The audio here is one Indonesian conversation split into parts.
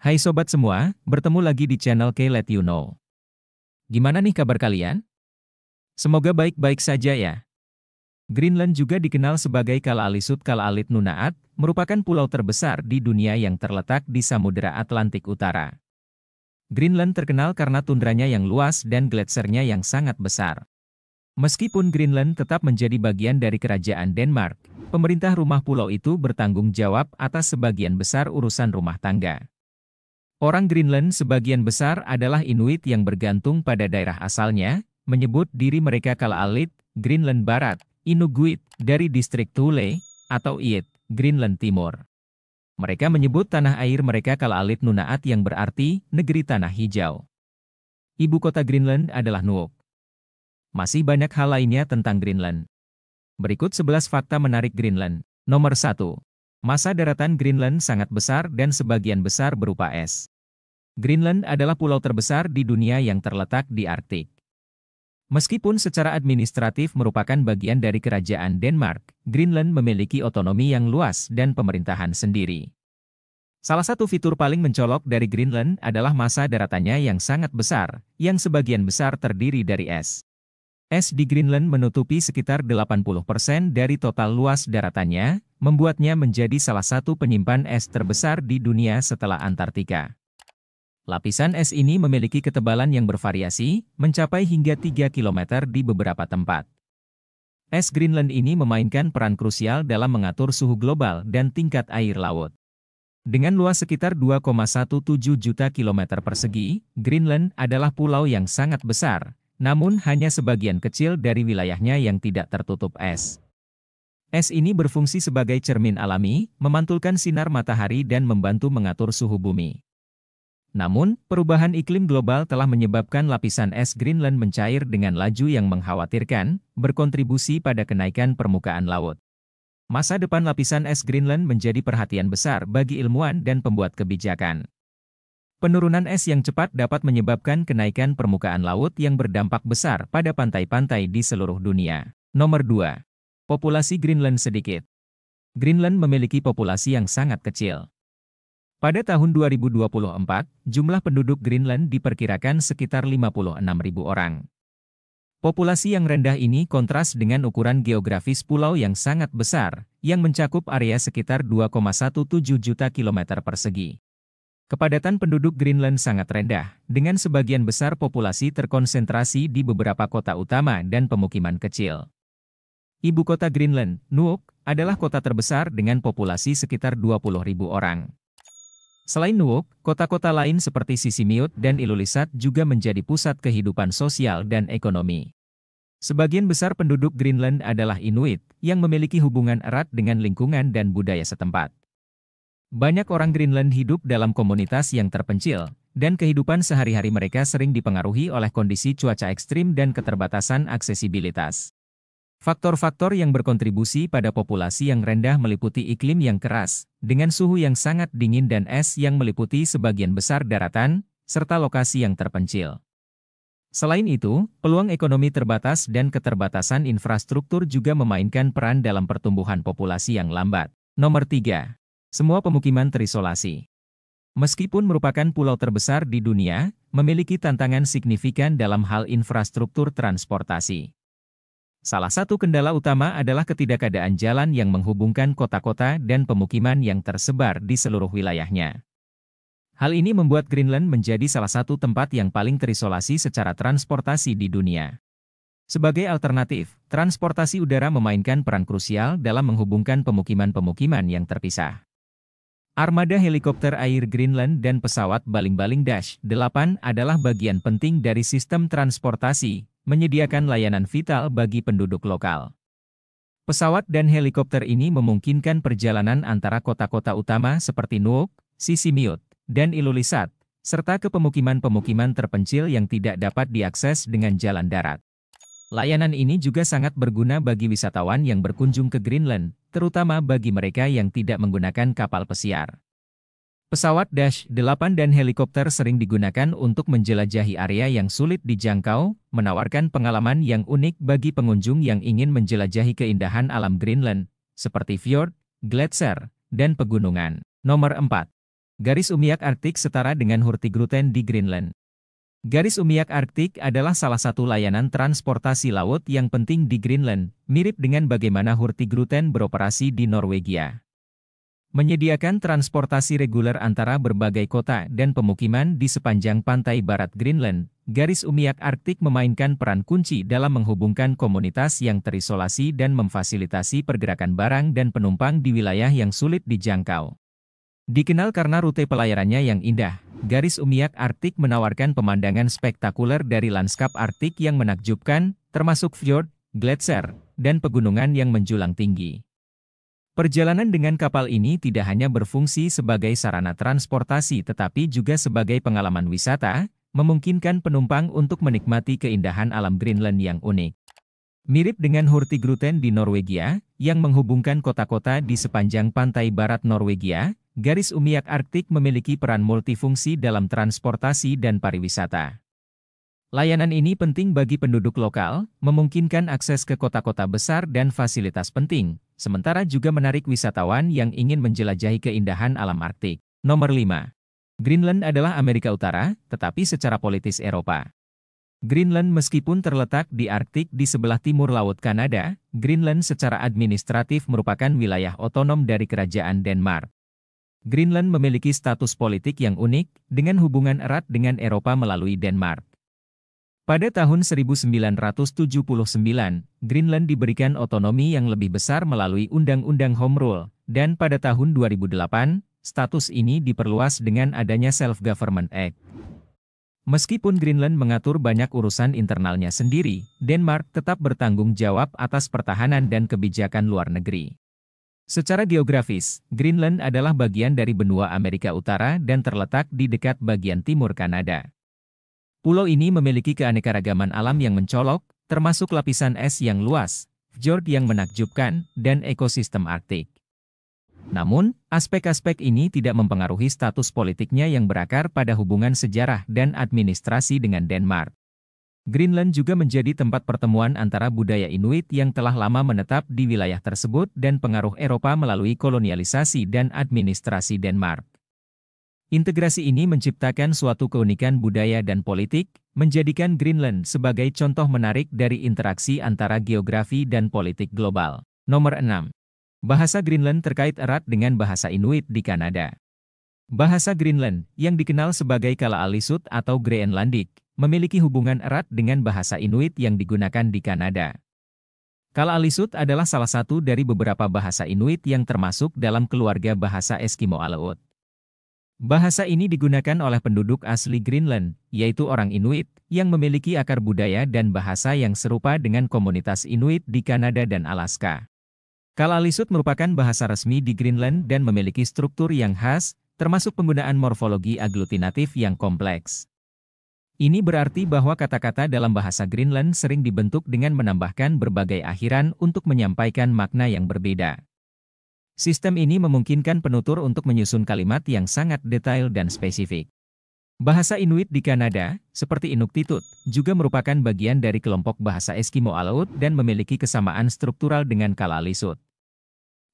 Hai sobat semua, bertemu lagi di channel K Let You Know. Gimana nih kabar kalian? Semoga baik-baik saja ya. Greenland juga dikenal sebagai Kalaallisut Kalaallit Nunaat, merupakan pulau terbesar di dunia yang terletak di Samudera Atlantik Utara. Greenland terkenal karena tundranya yang luas dan gletsernya yang sangat besar. Meskipun Greenland tetap menjadi bagian dari Kerajaan Denmark, pemerintah rumah pulau itu bertanggung jawab atas sebagian besar urusan rumah tangga. Orang Greenland sebagian besar adalah Inuit yang bergantung pada daerah asalnya, menyebut diri mereka Kalaallit, Greenland Barat, Inuguit, dari distrik Thule, atau Iet, Greenland Timur. Mereka menyebut tanah air mereka Kalaallit Nunaat yang berarti negeri tanah hijau. Ibu kota Greenland adalah Nuuk. Masih banyak hal lainnya tentang Greenland. Berikut 11 fakta menarik Greenland. Nomor 1. Masa daratan Greenland sangat besar dan sebagian besar berupa es. Greenland adalah pulau terbesar di dunia yang terletak di Arktik. Meskipun secara administratif merupakan bagian dari kerajaan Denmark, Greenland memiliki otonomi yang luas dan pemerintahan sendiri. Salah satu fitur paling mencolok dari Greenland adalah masa daratannya yang sangat besar, yang sebagian besar terdiri dari es. Es di Greenland menutupi sekitar 80% dari total luas daratannya, membuatnya menjadi salah satu penyimpan es terbesar di dunia setelah Antartika. Lapisan es ini memiliki ketebalan yang bervariasi, mencapai hingga 3 km di beberapa tempat. Es Greenland ini memainkan peran krusial dalam mengatur suhu global dan tingkat air laut. Dengan luas sekitar 2,17 juta kilometer persegi, Greenland adalah pulau yang sangat besar, namun hanya sebagian kecil dari wilayahnya yang tidak tertutup es. Es ini berfungsi sebagai cermin alami, memantulkan sinar matahari dan membantu mengatur suhu bumi. Namun, perubahan iklim global telah menyebabkan lapisan es Greenland mencair dengan laju yang mengkhawatirkan, berkontribusi pada kenaikan permukaan laut. Masa depan lapisan es Greenland menjadi perhatian besar bagi ilmuwan dan pembuat kebijakan. Penurunan es yang cepat dapat menyebabkan kenaikan permukaan laut yang berdampak besar pada pantai-pantai di seluruh dunia. Nomor 2. Populasi Greenland sedikit. Greenland memiliki populasi yang sangat kecil. Pada tahun 2024, jumlah penduduk Greenland diperkirakan sekitar 56.000 orang. Populasi yang rendah ini kontras dengan ukuran geografis pulau yang sangat besar, yang mencakup area sekitar 2,17 juta kilometer persegi. Kepadatan penduduk Greenland sangat rendah, dengan sebagian besar populasi terkonsentrasi di beberapa kota utama dan pemukiman kecil. Ibu kota Greenland, Nuuk, adalah kota terbesar dengan populasi sekitar 20.000 orang. Selain Nuuk, kota-kota lain seperti Sisimiut dan Ilulissat juga menjadi pusat kehidupan sosial dan ekonomi. Sebagian besar penduduk Greenland adalah Inuit, yang memiliki hubungan erat dengan lingkungan dan budaya setempat. Banyak orang Greenland hidup dalam komunitas yang terpencil, dan kehidupan sehari-hari mereka sering dipengaruhi oleh kondisi cuaca ekstrim dan keterbatasan aksesibilitas. Faktor-faktor yang berkontribusi pada populasi yang rendah meliputi iklim yang keras, dengan suhu yang sangat dingin dan es yang meliputi sebagian besar daratan, serta lokasi yang terpencil. Selain itu, peluang ekonomi terbatas dan keterbatasan infrastruktur juga memainkan peran dalam pertumbuhan populasi yang lambat. Nomor 3. Semua pemukiman terisolasi. Meskipun merupakan pulau terbesar di dunia, memiliki tantangan signifikan dalam hal infrastruktur transportasi. Salah satu kendala utama adalah ketidakadaan jalan yang menghubungkan kota-kota dan pemukiman yang tersebar di seluruh wilayahnya. Hal ini membuat Greenland menjadi salah satu tempat yang paling terisolasi secara transportasi di dunia. Sebagai alternatif, transportasi udara memainkan peran krusial dalam menghubungkan pemukiman-pemukiman yang terpisah. Armada helikopter air Greenland dan pesawat baling-baling Dash 8 adalah bagian penting dari sistem transportasi menyediakan layanan vital bagi penduduk lokal. Pesawat dan helikopter ini memungkinkan perjalanan antara kota-kota utama seperti Nuuk, Sisimiut, dan Ilulissat, serta ke pemukiman-pemukiman terpencil yang tidak dapat diakses dengan jalan darat. Layanan ini juga sangat berguna bagi wisatawan yang berkunjung ke Greenland, terutama bagi mereka yang tidak menggunakan kapal pesiar. Pesawat Dash 8 dan helikopter sering digunakan untuk menjelajahi area yang sulit dijangkau, menawarkan pengalaman yang unik bagi pengunjung yang ingin menjelajahi keindahan alam Greenland, seperti fjord, gletser, dan pegunungan. Nomor 4. Garis umiak Arktik setara dengan hurtigruten di Greenland. Garis umiak Arktik adalah salah satu layanan transportasi laut yang penting di Greenland, mirip dengan bagaimana hurtigruten beroperasi di Norwegia menyediakan transportasi reguler antara berbagai kota dan pemukiman di sepanjang pantai barat Greenland, garis umiak Arktik memainkan peran kunci dalam menghubungkan komunitas yang terisolasi dan memfasilitasi pergerakan barang dan penumpang di wilayah yang sulit dijangkau. Dikenal karena rute pelayarannya yang indah, garis umiak Arktik menawarkan pemandangan spektakuler dari lanskap Arktik yang menakjubkan, termasuk fjord, gletser, dan pegunungan yang menjulang tinggi. Perjalanan dengan kapal ini tidak hanya berfungsi sebagai sarana transportasi tetapi juga sebagai pengalaman wisata, memungkinkan penumpang untuk menikmati keindahan alam Greenland yang unik. Mirip dengan Hurtigruten di Norwegia, yang menghubungkan kota-kota di sepanjang pantai barat Norwegia, garis umiak Arktik memiliki peran multifungsi dalam transportasi dan pariwisata. Layanan ini penting bagi penduduk lokal, memungkinkan akses ke kota-kota besar dan fasilitas penting, sementara juga menarik wisatawan yang ingin menjelajahi keindahan alam Arktik. Nomor 5. Greenland adalah Amerika Utara, tetapi secara politis Eropa. Greenland meskipun terletak di Arktik di sebelah timur Laut Kanada, Greenland secara administratif merupakan wilayah otonom dari Kerajaan Denmark. Greenland memiliki status politik yang unik, dengan hubungan erat dengan Eropa melalui Denmark. Pada tahun 1979, Greenland diberikan otonomi yang lebih besar melalui Undang-Undang Home Rule, dan pada tahun 2008, status ini diperluas dengan adanya Self-Government Act. Meskipun Greenland mengatur banyak urusan internalnya sendiri, Denmark tetap bertanggung jawab atas pertahanan dan kebijakan luar negeri. Secara geografis, Greenland adalah bagian dari benua Amerika Utara dan terletak di dekat bagian timur Kanada. Pulau ini memiliki keanekaragaman alam yang mencolok, termasuk lapisan es yang luas, fjord yang menakjubkan, dan ekosistem Arktik. Namun, aspek-aspek ini tidak mempengaruhi status politiknya yang berakar pada hubungan sejarah dan administrasi dengan Denmark. Greenland juga menjadi tempat pertemuan antara budaya Inuit yang telah lama menetap di wilayah tersebut dan pengaruh Eropa melalui kolonialisasi dan administrasi Denmark. Integrasi ini menciptakan suatu keunikan budaya dan politik, menjadikan Greenland sebagai contoh menarik dari interaksi antara geografi dan politik global. Nomor 6. Bahasa Greenland terkait erat dengan bahasa Inuit di Kanada. Bahasa Greenland, yang dikenal sebagai Kalaallisut atau Greenlandic, memiliki hubungan erat dengan bahasa Inuit yang digunakan di Kanada. Kalaallisut adalah salah satu dari beberapa bahasa Inuit yang termasuk dalam keluarga bahasa Eskimo Aleut. Bahasa ini digunakan oleh penduduk asli Greenland, yaitu orang Inuit, yang memiliki akar budaya dan bahasa yang serupa dengan komunitas Inuit di Kanada dan Alaska. Kalalisut merupakan bahasa resmi di Greenland dan memiliki struktur yang khas, termasuk penggunaan morfologi aglutinatif yang kompleks. Ini berarti bahwa kata-kata dalam bahasa Greenland sering dibentuk dengan menambahkan berbagai akhiran untuk menyampaikan makna yang berbeda. Sistem ini memungkinkan penutur untuk menyusun kalimat yang sangat detail dan spesifik. Bahasa Inuit di Kanada, seperti Inuktitut, juga merupakan bagian dari kelompok bahasa Eskimo Alaut dan memiliki kesamaan struktural dengan Kalaallisut.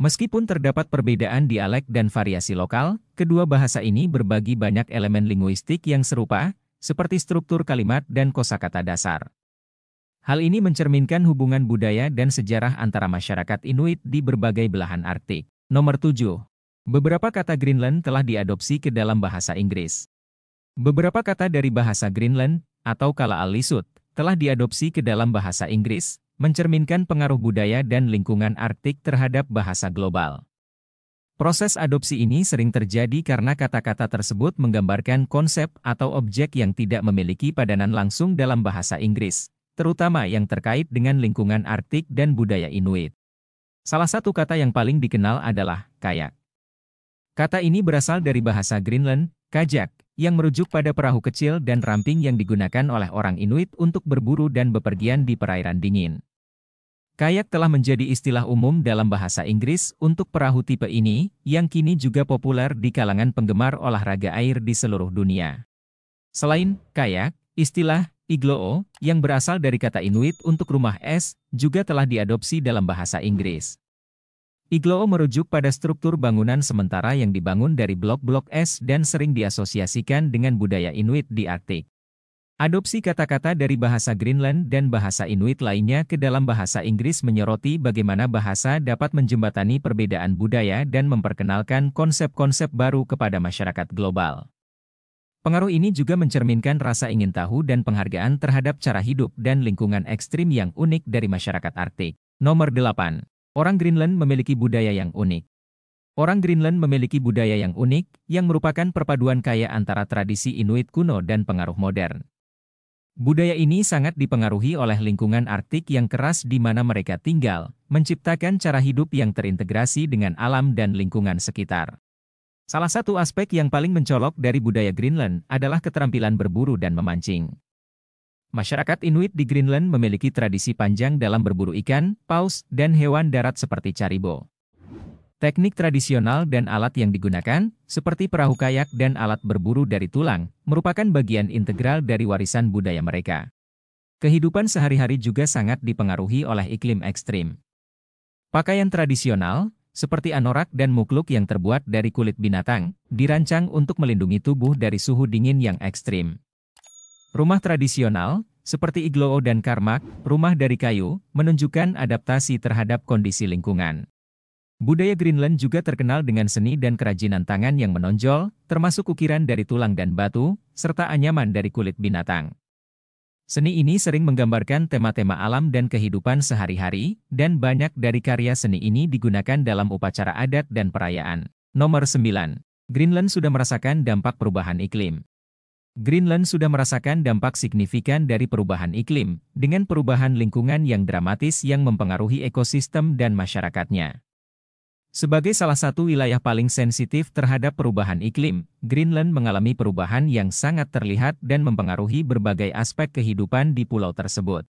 Meskipun terdapat perbedaan dialek dan variasi lokal, kedua bahasa ini berbagi banyak elemen linguistik yang serupa, seperti struktur kalimat dan kosakata dasar. Hal ini mencerminkan hubungan budaya dan sejarah antara masyarakat Inuit di berbagai belahan Arktik. Nomor 7. Beberapa kata Greenland telah diadopsi ke dalam bahasa Inggris. Beberapa kata dari bahasa Greenland, atau Kalaallisut, telah diadopsi ke dalam bahasa Inggris, mencerminkan pengaruh budaya dan lingkungan Arktik terhadap bahasa global. Proses adopsi ini sering terjadi karena kata-kata tersebut menggambarkan konsep atau objek yang tidak memiliki padanan langsung dalam bahasa Inggris, terutama yang terkait dengan lingkungan Arktik dan budaya Inuit. Salah satu kata yang paling dikenal adalah kayak. Kata ini berasal dari bahasa Greenland, kajak, yang merujuk pada perahu kecil dan ramping yang digunakan oleh orang Inuit untuk berburu dan bepergian di perairan dingin. Kayak telah menjadi istilah umum dalam bahasa Inggris untuk perahu tipe ini, yang kini juga populer di kalangan penggemar olahraga air di seluruh dunia. Selain kayak, istilah Igloo, yang berasal dari kata Inuit untuk rumah es, juga telah diadopsi dalam bahasa Inggris. Igloo merujuk pada struktur bangunan sementara yang dibangun dari blok-blok es dan sering diasosiasikan dengan budaya Inuit di Arktik. Adopsi kata-kata dari bahasa Greenland dan bahasa Inuit lainnya ke dalam bahasa Inggris menyoroti bagaimana bahasa dapat menjembatani perbedaan budaya dan memperkenalkan konsep-konsep baru kepada masyarakat global. Pengaruh ini juga mencerminkan rasa ingin tahu dan penghargaan terhadap cara hidup dan lingkungan ekstrim yang unik dari masyarakat Arktik. Nomor 8. Orang Greenland memiliki budaya yang unik. Orang Greenland memiliki budaya yang unik, yang merupakan perpaduan kaya antara tradisi Inuit kuno dan pengaruh modern. Budaya ini sangat dipengaruhi oleh lingkungan Arktik yang keras di mana mereka tinggal, menciptakan cara hidup yang terintegrasi dengan alam dan lingkungan sekitar. Salah satu aspek yang paling mencolok dari budaya Greenland adalah keterampilan berburu dan memancing. Masyarakat Inuit di Greenland memiliki tradisi panjang dalam berburu ikan, paus, dan hewan darat seperti caribo. Teknik tradisional dan alat yang digunakan, seperti perahu kayak dan alat berburu dari tulang, merupakan bagian integral dari warisan budaya mereka. Kehidupan sehari-hari juga sangat dipengaruhi oleh iklim ekstrim. Pakaian tradisional, seperti anorak dan mukluk yang terbuat dari kulit binatang, dirancang untuk melindungi tubuh dari suhu dingin yang ekstrim. Rumah tradisional, seperti igloo dan karmak, rumah dari kayu, menunjukkan adaptasi terhadap kondisi lingkungan. Budaya Greenland juga terkenal dengan seni dan kerajinan tangan yang menonjol, termasuk ukiran dari tulang dan batu, serta anyaman dari kulit binatang. Seni ini sering menggambarkan tema-tema alam dan kehidupan sehari-hari, dan banyak dari karya seni ini digunakan dalam upacara adat dan perayaan. Nomor 9. Greenland sudah merasakan dampak perubahan iklim. Greenland sudah merasakan dampak signifikan dari perubahan iklim, dengan perubahan lingkungan yang dramatis yang mempengaruhi ekosistem dan masyarakatnya. Sebagai salah satu wilayah paling sensitif terhadap perubahan iklim, Greenland mengalami perubahan yang sangat terlihat dan mempengaruhi berbagai aspek kehidupan di pulau tersebut.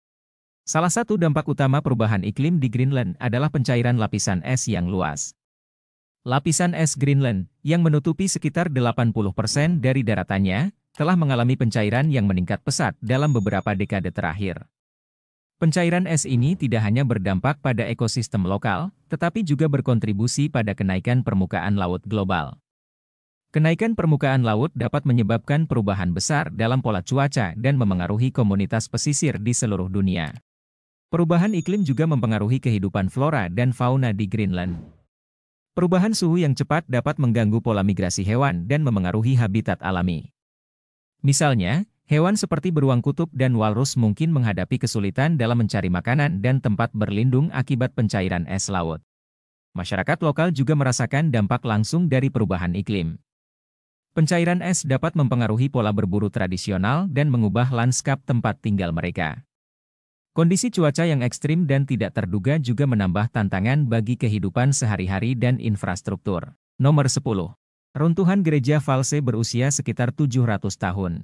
Salah satu dampak utama perubahan iklim di Greenland adalah pencairan lapisan es yang luas. Lapisan es Greenland, yang menutupi sekitar 80% dari daratannya, telah mengalami pencairan yang meningkat pesat dalam beberapa dekade terakhir. Pencairan es ini tidak hanya berdampak pada ekosistem lokal, tetapi juga berkontribusi pada kenaikan permukaan laut global. Kenaikan permukaan laut dapat menyebabkan perubahan besar dalam pola cuaca dan memengaruhi komunitas pesisir di seluruh dunia. Perubahan iklim juga mempengaruhi kehidupan flora dan fauna di Greenland. Perubahan suhu yang cepat dapat mengganggu pola migrasi hewan dan memengaruhi habitat alami. Misalnya, Hewan seperti beruang kutub dan walrus mungkin menghadapi kesulitan dalam mencari makanan dan tempat berlindung akibat pencairan es laut. Masyarakat lokal juga merasakan dampak langsung dari perubahan iklim. Pencairan es dapat mempengaruhi pola berburu tradisional dan mengubah lanskap tempat tinggal mereka. Kondisi cuaca yang ekstrim dan tidak terduga juga menambah tantangan bagi kehidupan sehari-hari dan infrastruktur. Nomor 10. Runtuhan gereja false berusia sekitar 700 tahun.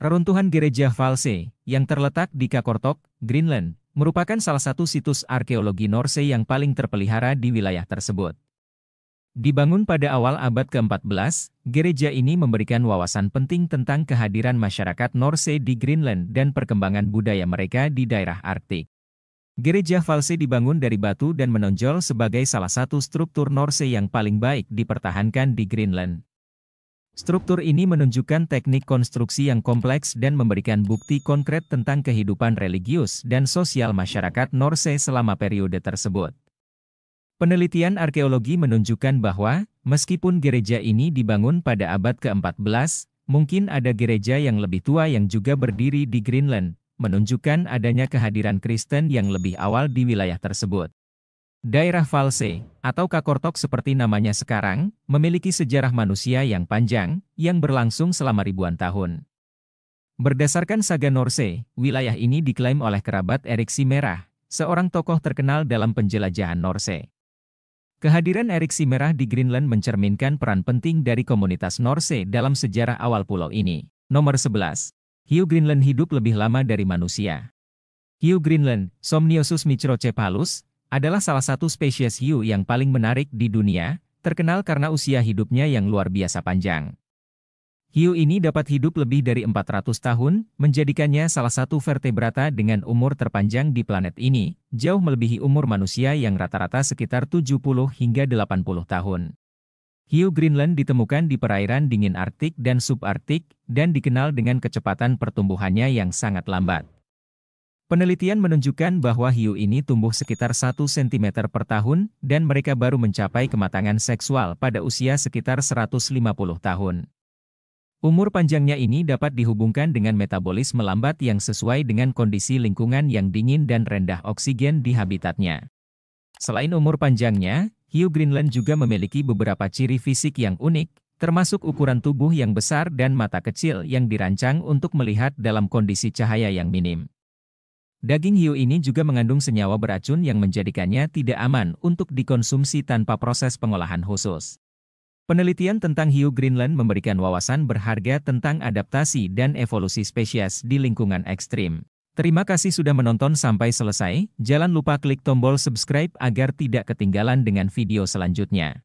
Reruntuhan gereja Valse, yang terletak di Kakortok, Greenland, merupakan salah satu situs arkeologi Norse yang paling terpelihara di wilayah tersebut. Dibangun pada awal abad ke-14, gereja ini memberikan wawasan penting tentang kehadiran masyarakat Norse di Greenland dan perkembangan budaya mereka di daerah Arktik. Gereja Valse dibangun dari batu dan menonjol sebagai salah satu struktur Norse yang paling baik dipertahankan di Greenland. Struktur ini menunjukkan teknik konstruksi yang kompleks dan memberikan bukti konkret tentang kehidupan religius dan sosial masyarakat Norse selama periode tersebut. Penelitian arkeologi menunjukkan bahwa, meskipun gereja ini dibangun pada abad ke-14, mungkin ada gereja yang lebih tua yang juga berdiri di Greenland, menunjukkan adanya kehadiran Kristen yang lebih awal di wilayah tersebut. Daerah Valse, atau Kakortok seperti namanya sekarang, memiliki sejarah manusia yang panjang, yang berlangsung selama ribuan tahun. Berdasarkan saga Norse, wilayah ini diklaim oleh kerabat Erik Merah, seorang tokoh terkenal dalam penjelajahan Norse. Kehadiran Erik Merah di Greenland mencerminkan peran penting dari komunitas Norse dalam sejarah awal pulau ini. Nomor 11. Hiu Greenland hidup lebih lama dari manusia. Hiu Greenland, Somniosus microcephalus, adalah salah satu spesies hiu yang paling menarik di dunia, terkenal karena usia hidupnya yang luar biasa panjang. Hiu ini dapat hidup lebih dari 400 tahun, menjadikannya salah satu vertebrata dengan umur terpanjang di planet ini, jauh melebihi umur manusia yang rata-rata sekitar 70 hingga 80 tahun. Hiu Greenland ditemukan di perairan dingin Arktik dan subarktik, dan dikenal dengan kecepatan pertumbuhannya yang sangat lambat. Penelitian menunjukkan bahwa hiu ini tumbuh sekitar 1 cm per tahun, dan mereka baru mencapai kematangan seksual pada usia sekitar 150 tahun. Umur panjangnya ini dapat dihubungkan dengan metabolisme lambat yang sesuai dengan kondisi lingkungan yang dingin dan rendah oksigen di habitatnya. Selain umur panjangnya, hiu Greenland juga memiliki beberapa ciri fisik yang unik, termasuk ukuran tubuh yang besar dan mata kecil yang dirancang untuk melihat dalam kondisi cahaya yang minim. Daging hiu ini juga mengandung senyawa beracun yang menjadikannya tidak aman untuk dikonsumsi tanpa proses pengolahan khusus. Penelitian tentang hiu Greenland memberikan wawasan berharga tentang adaptasi dan evolusi spesies di lingkungan ekstrim. Terima kasih sudah menonton sampai selesai, jangan lupa klik tombol subscribe agar tidak ketinggalan dengan video selanjutnya.